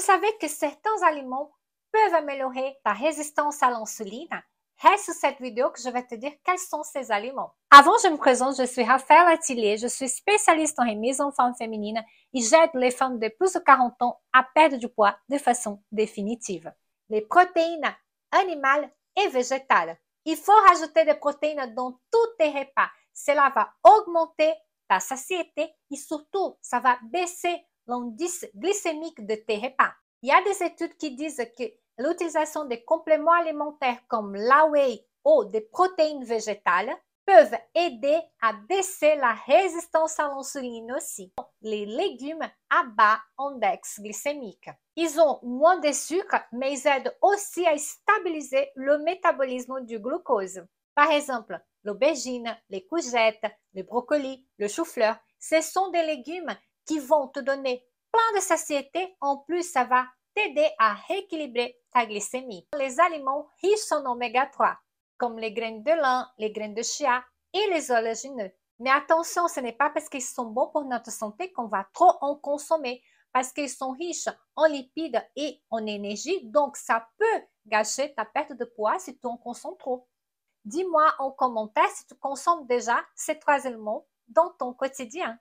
savez savais que certains aliments peuvent améliorer ta résistance à l'insuline? Reste sur cette vidéo que je vais te dire quels sont ces aliments. Avant, je me présente, je suis Raphaël Attilier, je suis spécialiste en remise en forme féminine et j'aide les femmes de plus de 40 ans à perdre du poids de façon définitive. Les protéines animales et végétales. Il faut rajouter des protéines dans tous tes repas. Cela va augmenter ta satiété et surtout, ça va baisser l'indice glycémique de tes repas. Il y a des études qui disent que l'utilisation des compléments alimentaires comme la ou des protéines végétales peuvent aider à baisser la résistance à l'insuline aussi. Les légumes à bas index glycémique. Ils ont moins de sucre, mais ils aident aussi à stabiliser le métabolisme du glucose. Par exemple, l'aubergine, les courgettes, le brocoli, le chou-fleur, ce sont des légumes qui vont te donner plein de satiété. En plus, ça va t'aider à rééquilibrer ta glycémie. Les aliments riches en oméga 3, comme les graines de lin, les graines de chia et les oléagineux. Mais attention, ce n'est pas parce qu'ils sont bons pour notre santé qu'on va trop en consommer, parce qu'ils sont riches en lipides et en énergie, donc ça peut gâcher ta perte de poids si tu en consommes trop. Dis-moi en commentaire si tu consommes déjà ces trois éléments dans ton quotidien.